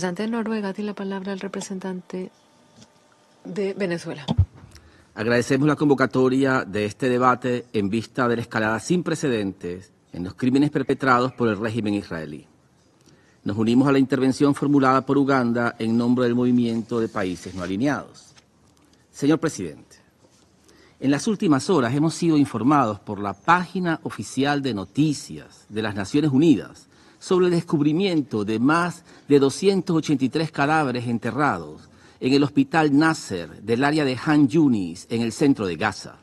representante de Noruega tiene la palabra el representante de Venezuela. Agradecemos la convocatoria de este debate en vista de la escalada sin precedentes en los crímenes perpetrados por el régimen israelí. Nos unimos a la intervención formulada por Uganda en nombre del movimiento de países no alineados. Señor presidente, en las últimas horas hemos sido informados por la página oficial de noticias de las Naciones Unidas sobre el descubrimiento de más de 283 cadáveres enterrados en el hospital Nasser del área de Han Yunis, en el centro de Gaza.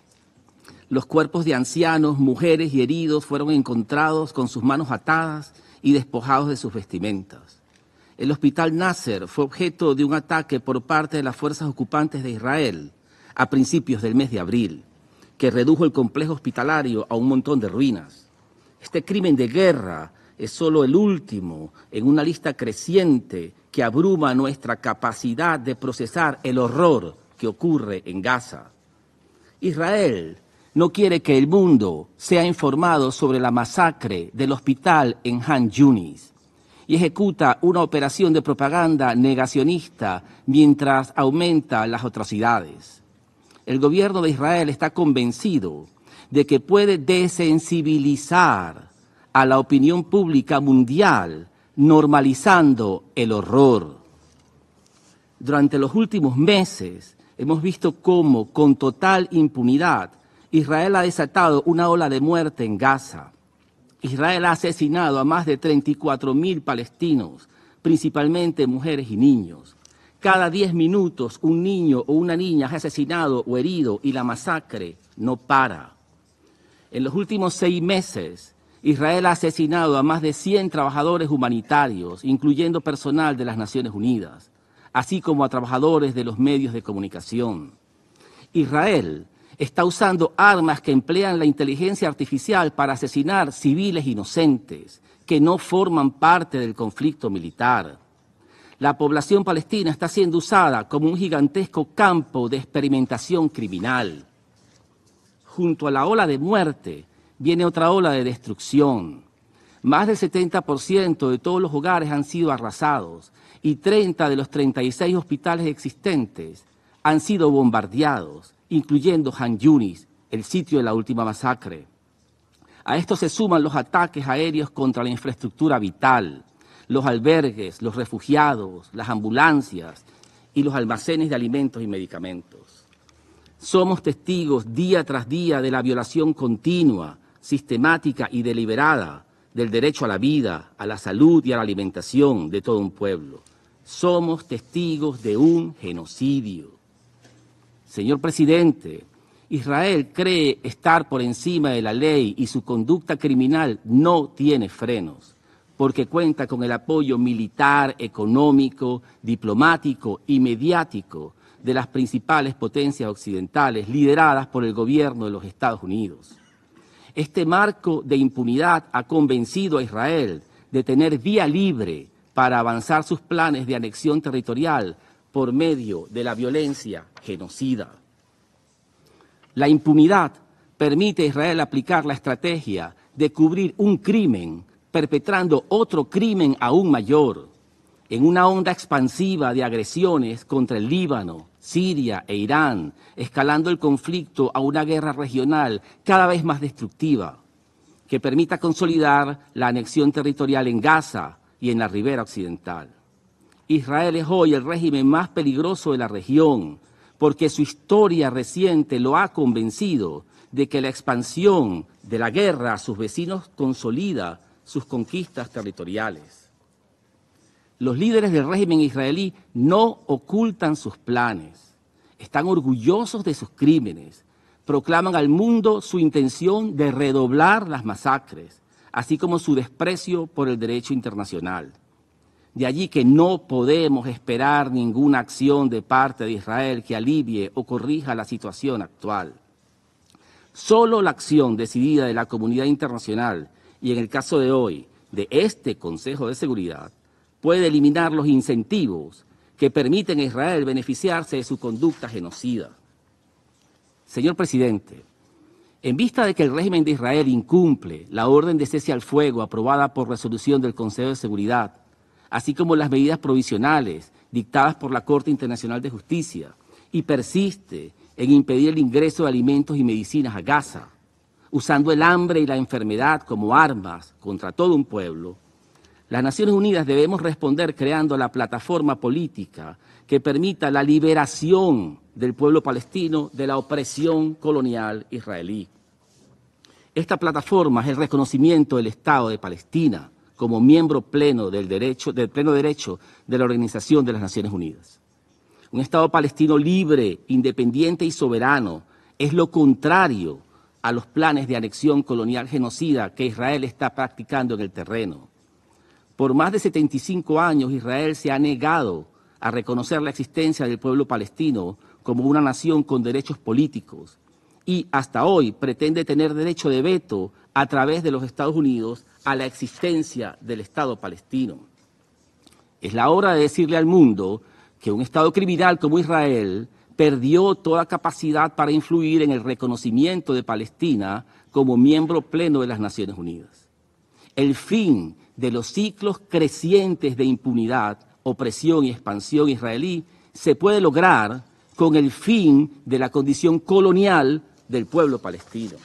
Los cuerpos de ancianos, mujeres y heridos fueron encontrados con sus manos atadas y despojados de sus vestimentas. El hospital Nasser fue objeto de un ataque por parte de las fuerzas ocupantes de Israel a principios del mes de abril, que redujo el complejo hospitalario a un montón de ruinas. Este crimen de guerra es solo el último en una lista creciente que abruma nuestra capacidad de procesar el horror que ocurre en Gaza. Israel no quiere que el mundo sea informado sobre la masacre del hospital en Han Yunis y ejecuta una operación de propaganda negacionista mientras aumenta las atrocidades. El gobierno de Israel está convencido de que puede desensibilizar a la opinión pública mundial, normalizando el horror. Durante los últimos meses hemos visto cómo, con total impunidad, Israel ha desatado una ola de muerte en Gaza. Israel ha asesinado a más de 34.000 mil palestinos, principalmente mujeres y niños. Cada 10 minutos un niño o una niña es asesinado o herido y la masacre no para. En los últimos seis meses, Israel ha asesinado a más de 100 trabajadores humanitarios, incluyendo personal de las Naciones Unidas, así como a trabajadores de los medios de comunicación. Israel está usando armas que emplean la inteligencia artificial para asesinar civiles inocentes que no forman parte del conflicto militar. La población palestina está siendo usada como un gigantesco campo de experimentación criminal. Junto a la ola de muerte, viene otra ola de destrucción. Más del 70% de todos los hogares han sido arrasados y 30 de los 36 hospitales existentes han sido bombardeados, incluyendo Han Yunis, el sitio de la última masacre. A esto se suman los ataques aéreos contra la infraestructura vital, los albergues, los refugiados, las ambulancias y los almacenes de alimentos y medicamentos. Somos testigos día tras día de la violación continua sistemática y deliberada del derecho a la vida, a la salud y a la alimentación de todo un pueblo. Somos testigos de un genocidio. Señor presidente, Israel cree estar por encima de la ley y su conducta criminal no tiene frenos, porque cuenta con el apoyo militar, económico, diplomático y mediático de las principales potencias occidentales lideradas por el gobierno de los Estados Unidos. Este marco de impunidad ha convencido a Israel de tener vía libre para avanzar sus planes de anexión territorial por medio de la violencia genocida. La impunidad permite a Israel aplicar la estrategia de cubrir un crimen perpetrando otro crimen aún mayor en una onda expansiva de agresiones contra el Líbano, Siria e Irán, escalando el conflicto a una guerra regional cada vez más destructiva, que permita consolidar la anexión territorial en Gaza y en la ribera occidental. Israel es hoy el régimen más peligroso de la región, porque su historia reciente lo ha convencido de que la expansión de la guerra a sus vecinos consolida sus conquistas territoriales. Los líderes del régimen israelí no ocultan sus planes, están orgullosos de sus crímenes, proclaman al mundo su intención de redoblar las masacres, así como su desprecio por el derecho internacional. De allí que no podemos esperar ninguna acción de parte de Israel que alivie o corrija la situación actual. Solo la acción decidida de la comunidad internacional y en el caso de hoy de este Consejo de Seguridad puede eliminar los incentivos que permiten a Israel beneficiarse de su conducta genocida. Señor presidente, en vista de que el régimen de Israel incumple la orden de cese al fuego aprobada por resolución del Consejo de Seguridad, así como las medidas provisionales dictadas por la Corte Internacional de Justicia, y persiste en impedir el ingreso de alimentos y medicinas a Gaza, usando el hambre y la enfermedad como armas contra todo un pueblo, las Naciones Unidas debemos responder creando la plataforma política que permita la liberación del pueblo palestino de la opresión colonial israelí. Esta plataforma es el reconocimiento del Estado de Palestina como miembro pleno del, derecho, del pleno derecho de la Organización de las Naciones Unidas. Un Estado palestino libre, independiente y soberano es lo contrario a los planes de anexión colonial genocida que Israel está practicando en el terreno. Por más de 75 años Israel se ha negado a reconocer la existencia del pueblo palestino como una nación con derechos políticos y hasta hoy pretende tener derecho de veto a través de los Estados Unidos a la existencia del Estado palestino. Es la hora de decirle al mundo que un Estado criminal como Israel perdió toda capacidad para influir en el reconocimiento de Palestina como miembro pleno de las Naciones Unidas. El fin de los ciclos crecientes de impunidad, opresión y expansión israelí se puede lograr con el fin de la condición colonial del pueblo palestino.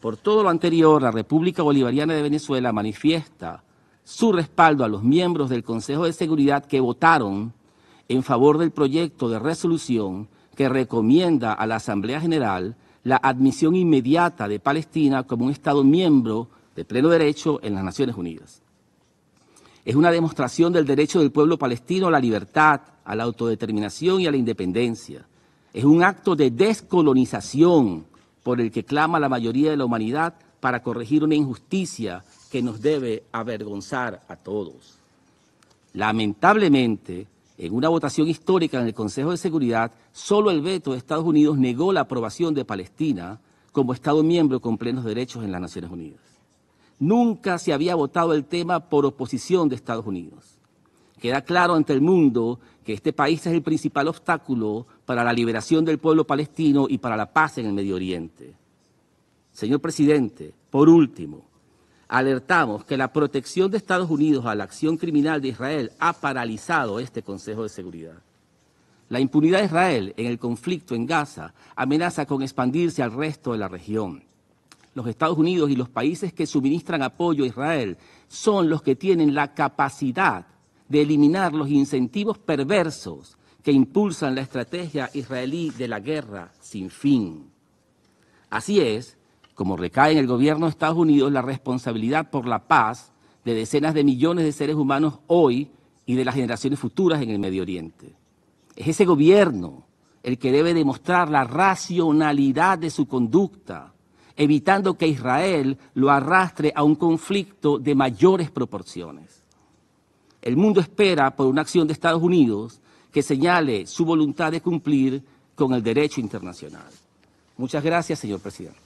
Por todo lo anterior, la República Bolivariana de Venezuela manifiesta su respaldo a los miembros del Consejo de Seguridad que votaron en favor del proyecto de resolución que recomienda a la Asamblea General la admisión inmediata de Palestina como un Estado miembro de pleno derecho en las Naciones Unidas. Es una demostración del derecho del pueblo palestino a la libertad, a la autodeterminación y a la independencia. Es un acto de descolonización por el que clama la mayoría de la humanidad para corregir una injusticia que nos debe avergonzar a todos. Lamentablemente, en una votación histórica en el Consejo de Seguridad, solo el veto de Estados Unidos negó la aprobación de Palestina como Estado miembro con plenos derechos en las Naciones Unidas. Nunca se había votado el tema por oposición de Estados Unidos. Queda claro ante el mundo que este país es el principal obstáculo para la liberación del pueblo palestino y para la paz en el Medio Oriente. Señor presidente, por último, alertamos que la protección de Estados Unidos a la acción criminal de Israel ha paralizado este Consejo de Seguridad. La impunidad de Israel en el conflicto en Gaza amenaza con expandirse al resto de la región los Estados Unidos y los países que suministran apoyo a Israel son los que tienen la capacidad de eliminar los incentivos perversos que impulsan la estrategia israelí de la guerra sin fin. Así es, como recae en el gobierno de Estados Unidos la responsabilidad por la paz de decenas de millones de seres humanos hoy y de las generaciones futuras en el Medio Oriente. Es ese gobierno el que debe demostrar la racionalidad de su conducta evitando que Israel lo arrastre a un conflicto de mayores proporciones. El mundo espera por una acción de Estados Unidos que señale su voluntad de cumplir con el derecho internacional. Muchas gracias, señor presidente.